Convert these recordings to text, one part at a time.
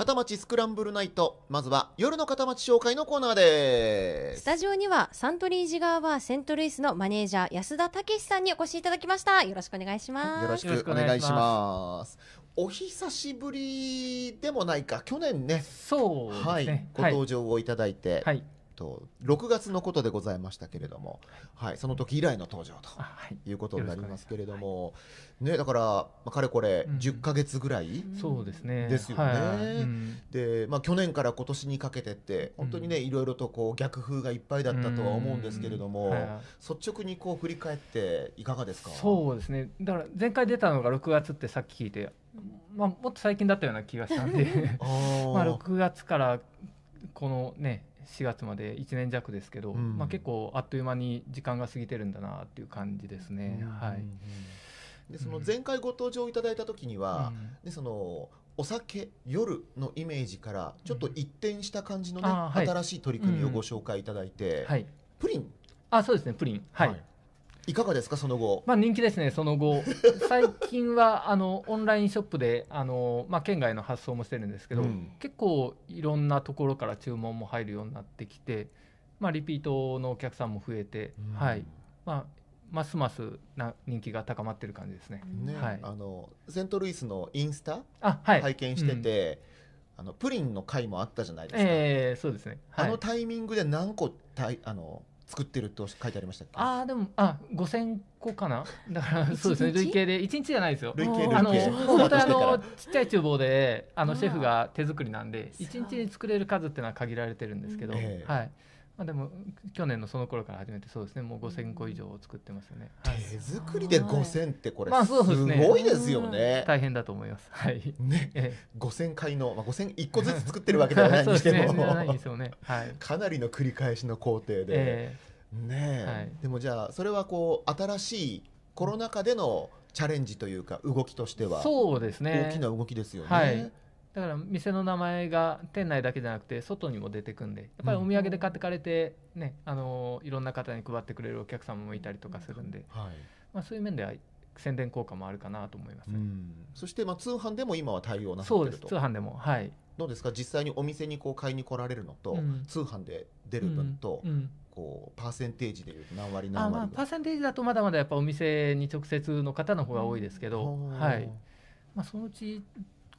片町スクランブルナイトまずは夜の片町紹介のコーナーですスタジオにはサントリージガーバーセントルイスのマネージャー安田武さんにお越しいただきましたよろしくお願いしますよろしくお願いしますお久しぶりでもないか去年ねそう、ね、はい、ご登場をいただいて、はい、はいと6月のことでございましたけれども、はい、その時以来の登場ということになりますけれども、ね、だから、まあ、かれこれ10か月ぐらいそうですねですよね。で、まあ、去年から今年にかけてって本当にね、いろいろとこう逆風がいっぱいだったとは思うんですけれども、率直にこう振り返っていかがですかそうですねだから前回出たのが6月ってさっき聞いて、まあ、もっと最近だったような気がしたんで まあ6月からこのね4月まで1年弱ですけど、うん、まあ、結構あっという間に時間が過ぎてるんだなっていう感じですね。うん、はい、でその前回ご登場いただいた時には、うん、でそのお酒夜のイメージからちょっと一転した感じのね、はい、新しい取り組みをご紹介いただいて、はい、プリンあそうですねプリン、はい、はい、いかがですかその後まあ人気ですねその後 最近はあのオンラインショップであの、まあ、県外の発送もしてるんですけど、うん、結構いろんなところから注文も入るようになってきて、まあ、リピートのお客さんも増えて、うん、はいまあ、ますますな人気が高まってる感じですね。ねはい、あのセントルイスのインスタ、はい、拝見してて、うん、あのプリンの会もあったじゃないですか。えー、そうですね、はい、あのタイミングで何個たいあの作ってると書いてありましたああでもあ五千個かな。だから そうですね累計で一日じゃないですよ。累計あの本当あのちっちゃい厨房であのシェフが手作りなんで一日に作れる数っていうのは限られてるんですけど、はい。まあ、でも去年のその頃から始めてそうですねもう5,000個以上作ってますよね、はい、手作りで5,000ってこれすごいですよね大変だと思いますはいね、5,000回の、まあ、5,001個ずつ作ってるわけではないにしても ねねはい、かなりの繰り返しの工程で、えー、ね、はい、でもじゃあそれはこう新しいコロナ禍でのチャレンジというか動きとしてはそうですね大きな動きですよね。はいだから店の名前が店内だけじゃなくて外にも出てくんでやっぱりお土産で買ってかれてね、うん、あのいろんな方に配ってくれるお客様もいたりとかするんで、うん、はい、まあ、そういう面では宣伝効果もあるかなと思います、ね、そしてまあ通販でも今は対応なさってると通販でもはいどうですか実際にお店にこう買いに来られるのと、うん、通販で出る分と、こうパーセンテージでいう何割何割あ、まあ、パーセンテージだとまだまだやっぱお店に直接の方の方が多いですけど、はいまあ、そのうち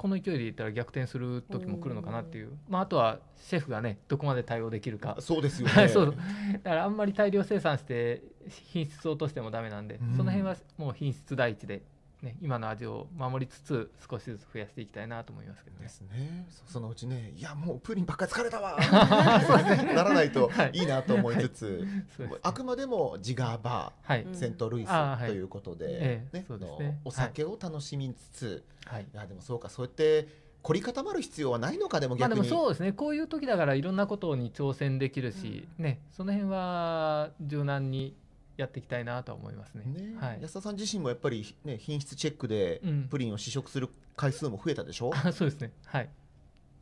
この勢いでいったら逆転する時も来るのかなっていう、まあ、あとはシェフがねどこまで対応できるかそうですよね そうだからあんまり大量生産して品質を落としてもダメなんで、その辺はもう品質第一でね、今の味を守りつつ少しずつ増やしていきたいなと思いますけどね。ですね。そのうちね、いやもうプリンばっかり疲れたわ ならないといいなと思いつつ、はいはいね、あくまでもジガーバー、セントルイスということで,、ねお酒を楽しみつつ、はい、いやでもそうかそうやって凝り固まる必要はないのかでも逆に、まあ、でもそうですねこういう時だからいろんなことに挑戦できるし、うん、ねその辺は柔軟にやっていきたいなと思いますね、ね、はい、安田さん自身もやっぱり、ね、品質チェックでプリンを試食する回数も増えたでしょ、うん、そうですねはい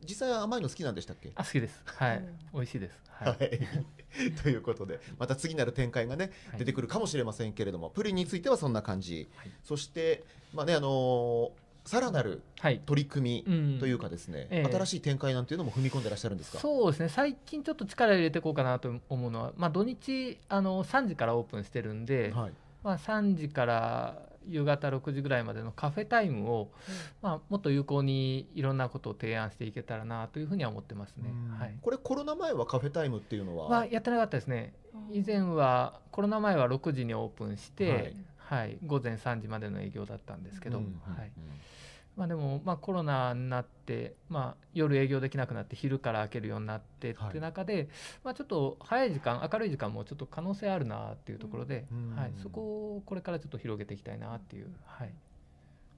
実際は甘いの好きなんでしたっけ好きですはい、うん、美味しいですはい、はい、ということでまた次なる展開がね、出てくるかもしれませんけれどもプリンについてはそんな感じ、はい、そしてまあねあのーさらなる取り組みというかですね、はいうんえー、新しい展開なんていうのも踏み込んでらっしゃるんですかそうですね最近ちょっと力入れていこうかなと思うのは、まあ、土日あの3時からオープンしてるんで、はい、まあ、3時から夕方6時ぐらいまでのカフェタイムを、まあ、もっと有効にいろんなことを提案していけたらなというふうには思ってますね、はい、これコロナ前はカフェタイムっていうのは、まあ、やってなかったですね以前はコロナ前は6時にオープンして、はい、はい、午前3時までの営業だったんですけど、うんうんうん、はいまあ、でも、まあ、コロナになって、まあ、夜営業できなくなって昼から開けるようになってっていう中で、まあ、ちょっと早い時間明るい時間もちょっと可能性あるなっていうところで、はい、そこをこれからちょっと広げていきたいなっていう、はい、で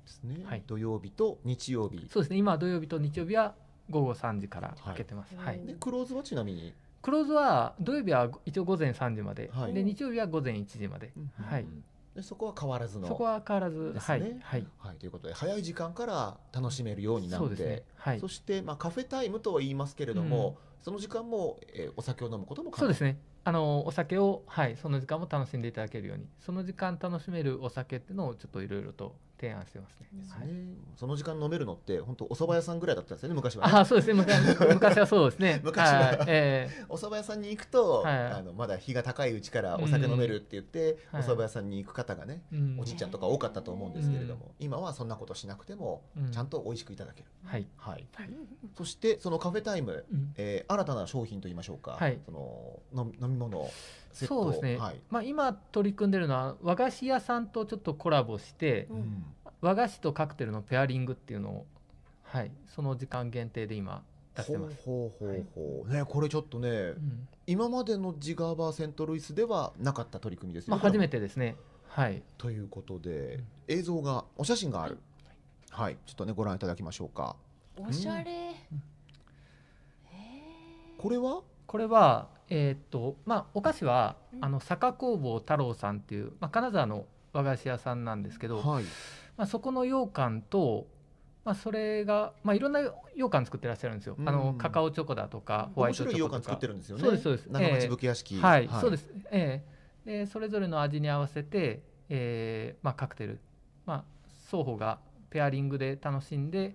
すね、はい、土曜日と日曜日そうですね今土曜日と日曜日は午後3時から開けてます、はい、はい、でクローズはちなみにクローズは土曜日は一応午前3時まで、はい、で日曜日は午前1時まで、うん、はい、でそこは変わらずの、ね、そこは変わらずはい、はいはい、ということで早い時間から楽しめるようになってそ、ねはい、そして、まあ、カフェタイムとは言いますけれども、うん、その時間も、えー、お酒を飲むこともそうですねあのお酒を、はい、その時間も楽しんでいただけるようにその時間楽しめるお酒っていうのをちょっといろいろと提案してますねすね、はい、その時間飲めるのって本当お蕎麦屋さんぐらいだったんですよね昔は、ね、あそうですね昔はそうですね 昔は、はい、えー、お蕎麦屋さんに行くと、はい、あのまだ日が高いうちからお酒飲めるって言って、お蕎麦屋さんに行く方がね、おじいちゃんとか多かったと思うんですけれども、うん、今はそんなことしなくても、ちゃんと美味しくいただける、はい、はい、そしてそのカフェタイム、うん、えー、新たな商品といいましょうか、はい、その飲みみ物そうですね、はい、まあ、今取り組んでるのは和菓子屋さんとちょっとコラボして、うん、和菓子とカクテルのペアリングっていうのを、はい、その時間限定で今出してますほうほうほう、はい、ねこれちょっとね、うん、今までのジガーバーセントルイスではなかった取り組みですよまあ、初めてですねはいということで、映像がお写真がある、はい、はい、ちょっとねご覧いただきましょうかおしゃれ、えー、これはこれはえっ、とまあ、お菓子はあの坂工房太郎さんっていう、まあ、金沢の和菓子屋さんなんですけど、はい、まあ、そこの羊羹と、まあ、それが、まあ、いろんな羊羹作ってらっしゃるんですよ、うん、あのカカオチョコだとかホワイトチョコとか作ってるんですよねそうですそうです長町武器屋敷、えー、はい、はい、そうです、えー、でそれぞれの味に合わせて、えーまあ、カクテル、まあ、双方がペアリングで楽しんで、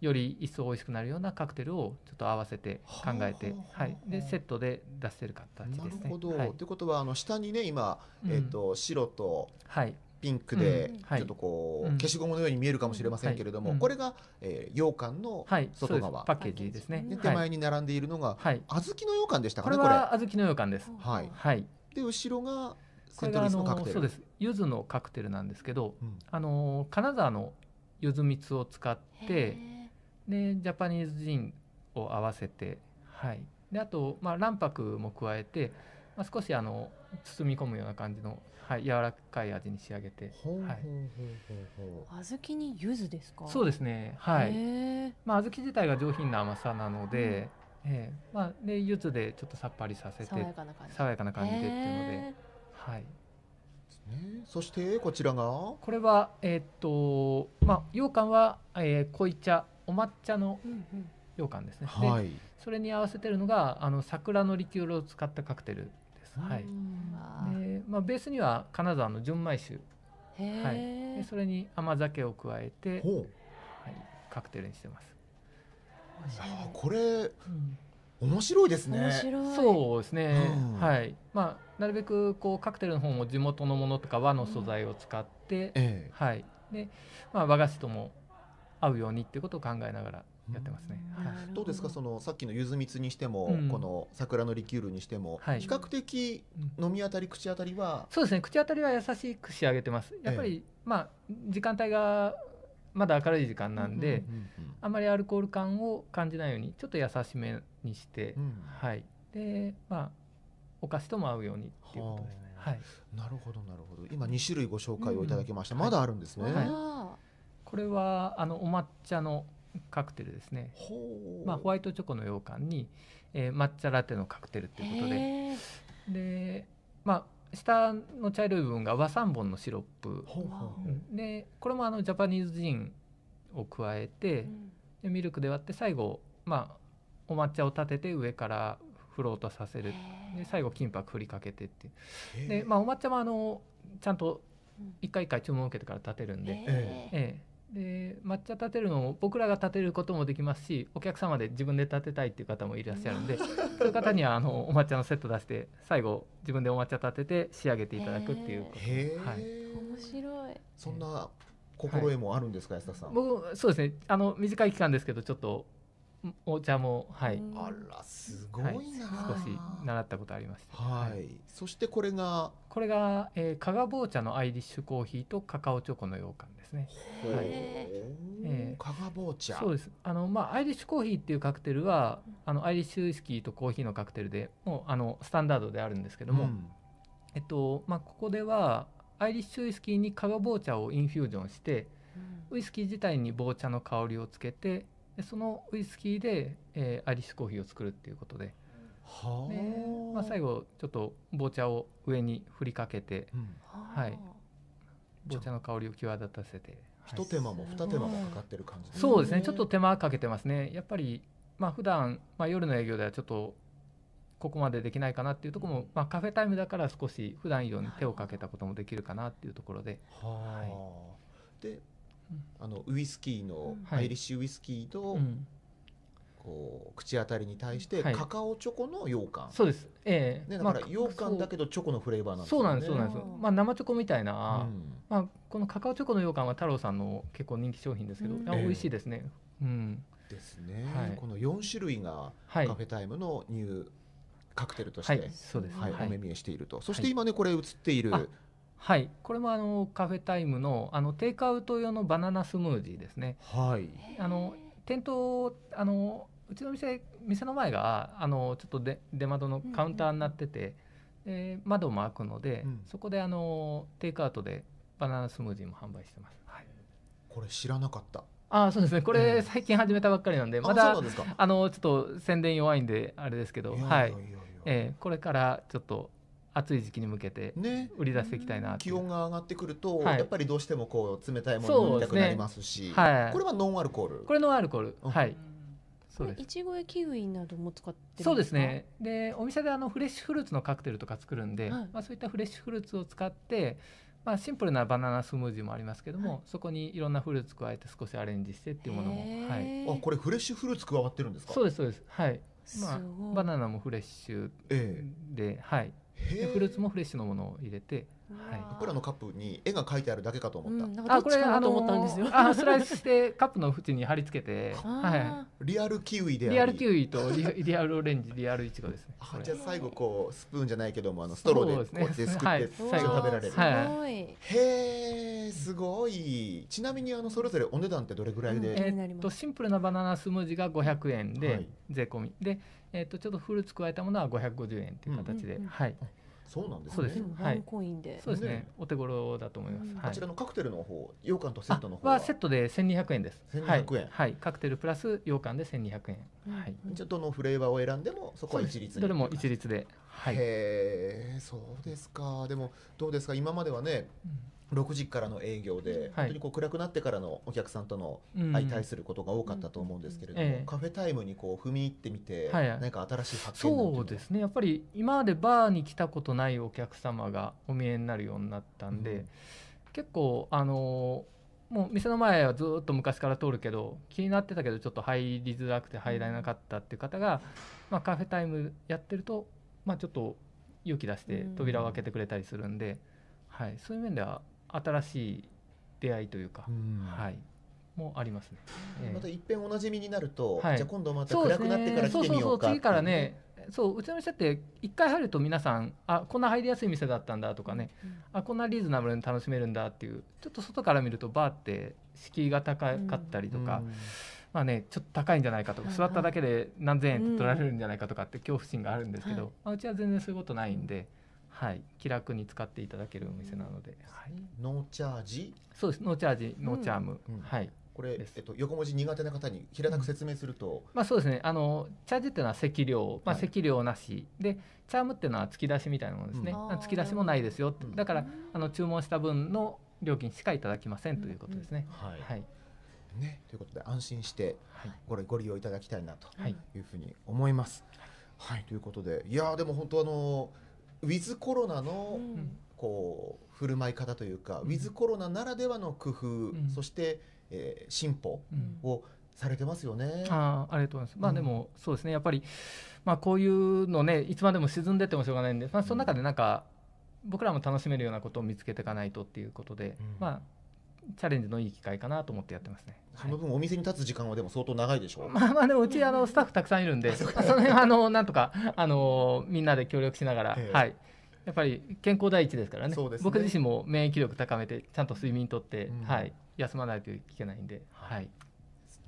より一層美味しくなるようなカクテルをちょっと合わせて考えて、はい、でセットで出してる形ですね。なるほど、ということはあの下にね今、えっと、白とはい。ピンクで、ちょっとこう、消しゴムのように見えるかもしれませんけれども、これが、えー、羊羹の外側、パッケージですね手前に並んでいるのが、はい、小豆の羊羹でしたかねこれは小豆の羊羹です、はいはい、で後ろがセントリスのカクテルそうです柚子のカクテルなんですけど、あの金沢の柚子蜜を使ってでジャパニーズ人を合わせて、はい、であと、まあ、卵白も加えて、まあ、少しあの包み込むような感じの、はい、柔らかい味に仕上げてはい、小豆に柚子ですかそうですねはい、まあ、小豆自体が上品な甘さなので、うん、えー、まあ、で柚子でちょっとさっぱりさせて爽やかな感じでっていうのではいそしてこちらがこれはえー、っとまあ羊羹は、えー、濃茶お抹茶の羊羹ですね、うんうん、はそれに合わせてるのがあの桜のリキュールを使ったカクテルです、はいでまあ、ベースには金沢の純米酒、はい、でそれに甘酒を加えて、はい、カクテルにしてますあやこれ、うん面白いですね。そうですね。うん、はい。まあなるべくこうカクテルの方も地元のものとか和の素材を使って、うん、はい。で、まあ和菓子とも合うようにっていうことを考えながらやってますね、うんはい、どうですかそのさっきのゆずみつにしても、うん、この桜のリキュールにしても、はい、比較的飲み当たり口当たりはそうですね口当たりは優しく仕上げてますやっぱり、ええ、まあ時間帯がまだ明るい時間なんで、あんまりアルコール感を感じないようにちょっと優しめにして、うん、はいでまあお菓子とも合うようにっていうことですね、はあ、はい、なるほどなるほど今2種類ご紹介をいただきました、まだあるんですね、はいこれはあのお抹茶のカクテルですね、まあ、ホワイトチョコの羊羹に、えー、抹茶ラテのカクテルということでで、まあ、下の茶色い部分が和三本のシロップでこれもあのジャパニーズジンを加えて、でミルクで割って最後、まあ、お抹茶を立てて上からフロートさせるで最後金箔振りかけてってで、まあ、お抹茶もあのちゃんと一回一回注文を受けてから立てるんで、ええで抹茶立てるのも僕らが立てることもできますしお客様で自分で立てたいっていう方もいらっしゃるんで そういう方にはあのお抹茶のセット出して最後自分でお抹茶立てて仕上げていただくっていうへえ、はい、面白いそんな心得もあるんですか、はい、安田さん僕そうですねあの短い期間ですけどちょっとお茶もはいあらすごいな、はい、少し習ったことありましはい、はい、そしてこれがこれが、えー、加賀棒茶のアイリッシュコーヒーとカカオチョコのかんですねはいえー、加賀棒茶そうですあのまあアイリッシュコーヒーっていうカクテルはあのアイリッシュウイスキーとコーヒーのカクテルでもうあのスタンダードであるんですけども、うん、えっとまあここではアイリッシュウイスキーに加賀棒茶をインフュージョンして、うん、ウイスキー自体に棒茶の香りをつけてでそのウイスキーで、えー、アリスコーヒーを作るっていうことで。はあ、まあ、最後ちょっと紅茶を上に振りかけて、うん、はい、紅茶の香りを際立たせて一手間も二手間もかかってる感じ、そうですねちょっと手間かけてますねやっぱりまあ普段まあ夜の営業ではちょっとここまでできないかなっていうところも、まあ、カフェタイムだから少し普段以上に手をかけたこともできるかなっていうところで。ははい、であのウイスキーの、アイリッシュウイスキーと、こう口当たりに対してカカオチョコの羊羹、そうですええね、だから羊羹だけどチョコのフレーバーなんですそうなんですそうなんです、まあ、生チョコみたいな、まあ、このカカオチョコの羊羹は太郎さんの結構人気商品ですけど、うん、美味しいですね、うんですね、この4種類がカフェタイムのニューカクテルとして、はい、そうです、はい、お目見えしていると、そして今ねこれ映っているはい、これもあのカフェタイムのあのテイクアウト用のバナナスムージーですね。はい、あの店頭あのうちの店店の前があのちょっとで出窓のカウンターになってて、うんうん、え窓も開くので、うん、そこであのテイクアウトでバナナスムージーも販売してます。はい、これ知らなかった。ああそうですねこれ最近始めたばっかりなんで、うん、まだあのちょっと宣伝弱いんであれですけどはいえー、これからちょっと暑い時期に向けて売り出していきたいな、ね、気温が上がってくると、はい、やっぱりどうしてもこう冷たいもの飲みたくなりますし、ね、はい、これはノンアルコールこれノンアルコール、うん、はいそうですいちごやキウイなども使ってそうですねでお店であのフレッシュフルーツのカクテルとか作るんで、はい、まあ、そういったフレッシュフルーツを使ってまあ、シンプルなバナナスムージーもありますけども、はい、そこにいろんなフルーツ加えて少しアレンジしてっていうものも、はい、あこれフレッシュフルーツ加わってるんですかそうですそうですはいまあ、バナナもフレッシュで、えー、はい、フルーツもフレッシュのものを入れて、はい、僕らのカップに絵が書いてあるだけかと思った、うん、あこれですよあスライスしてカップの縁に貼り付けて、はい、リアルキウイでリアルキウイとリアルオレンジリアルイチゴですねじゃあ最後こうスプーンじゃないけどもあのストローでこうやってすくって、い、最後食べられる、はい、へえすごいちなみにあのそれぞれお値段ってどれぐらいで、うん、えー、っとシンプルなバナナスムージーが500円で、税込みでえっ、とちょっとフルーツ加えたものは550円という形で、うんうん、はい。そうなんです、ね、そうです。はい。コインで。そうですね。お手頃だと思います、うんはい。ちらのカクテルの方、羊羹とセットの方はセットで1200円です。1200円、はい、はい。カクテルプラス羊羹で1200円、うん。はい。じゃどのフレーバーを選んでもそこは一律どれも一律で。はい。へえ、そうですか。でもどうですか。今まではね。うん6時からの営業で、本当にこう暗くなってからのお客さんとの相対することが多かったと思うんですけれども、うんええ、カフェタイムにこう踏み入ってみて、はい、何か新しい発見そうですねやっぱり今までバーに来たことないお客様がお見えになるようになったんで、うん、結構あのもう店の前はずっと昔から通るけど気になってたけどちょっと入りづらくて入らなかったっていう方が、まあ、カフェタイムやってると、まあ、ちょっと勇気出して扉を開けてくれたりするんで、うん、はい、そういう面では新しい出会いというか、うん、はい。もありますね、また一遍おなじみになると、はい、じゃあ今度また暗くなってから来てみようか、ね、そうそうそう次からねそううちの店って一回入ると皆さんあこんな入りやすい店だったんだとかね、うん、あこんなリーズナブルに楽しめるんだっていうちょっと外から見るとバーって敷居が高かったりとか、うん、まあねちょっと高いんじゃないかとか、うん、座っただけで何千円取られるんじゃないかとかって恐怖心があるんですけど、はい、あ、うちは全然そういうことないんで、はい、気楽に使っていただけるお店なので、はい、ノーチャージそうですノーチャージノーチャーム、うん、はいこれ、えっと、横文字苦手な方に平たく説明すると、まあ、そうですねあのチャージっていうのは積量、まあ、積量なし、はい、でチャームっていうのは突き出しみたいなものですね、うん、突き出しもないですよ、うん、だからあの注文した分の料金しかいただきませんということですね。はい、はいね、ということで安心してこれご利用いただきたいなというふうに思います。はい、はい、ということでいやでも本当あのーウィズコロナのこう振る舞い方というか、ウィズコロナならではの工夫、そして、えー、進歩をされてますよね。あありがとうございます。まあでも、そうですねやっぱり、まあ、こういうのねいつまでも沈んでてもしょうがないんで、まあ、その中でなんか、僕らも楽しめるようなことを見つけていかないとっていうことで、まあチャレンジのいい機会かなと思ってやってますね。その分お店に立つ時間はでも相当長いでしょう。まあまあでもうちあのスタッフたくさんいるんで、その辺あのなんとかあのみんなで協力しながら、はい。やっぱり健康第一ですからね、ね、僕自身も免疫力高めてちゃんと睡眠とって、うん、はい、休まないといけないんで、はい、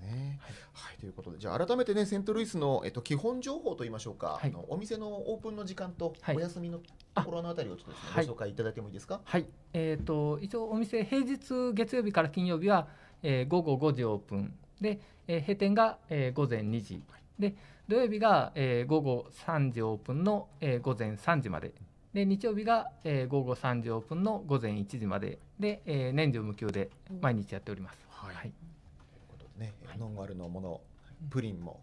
ね、はい、はい、ということでじゃあ改めてねセントルイスの、えっと、基本情報といいましょうか、はい、お店のオープンの時間とお休みのところのあたりをちょっとご紹介いただいてもいいですか。はい、えーと、一応お店平日月曜日から金曜日は、えー、午後5時オープンで、えー、閉店が、えー、午前2時で土曜日が、えー、午後3時オープンの、えー、午前3時まで。で日曜日が、えー、午後3時オープンの午前1時までで、えー、年中無休で毎日やっております。うん、はい、はいね、ノンアルのものプリンも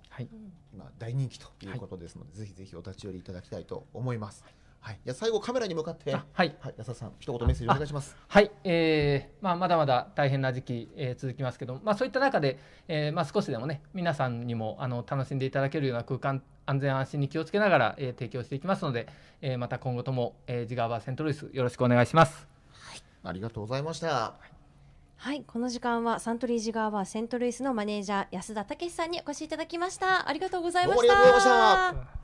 今大人気ということですので、ぜひぜひお立ち寄りいただきたいと思います。はい、じゃ最後カメラに向かって、はい、はい、安田さん一言メッセージお願いします。はい、えー、まあまだまだ大変な時期、えー、続きますけど、まあそういった中で、えー、まあ少しでもね皆さんにもあの楽しんでいただけるような空間安全安心に気をつけながら、えー、提供していきますので、えー、また今後とも、えー、ジガーバーセントルイスよろしくお願いします。はい、ありがとうございました。はいはいこの時間はサントリージガーバーセントルイスのマネージャー安田武さんにお越しいただきましたありがとうございました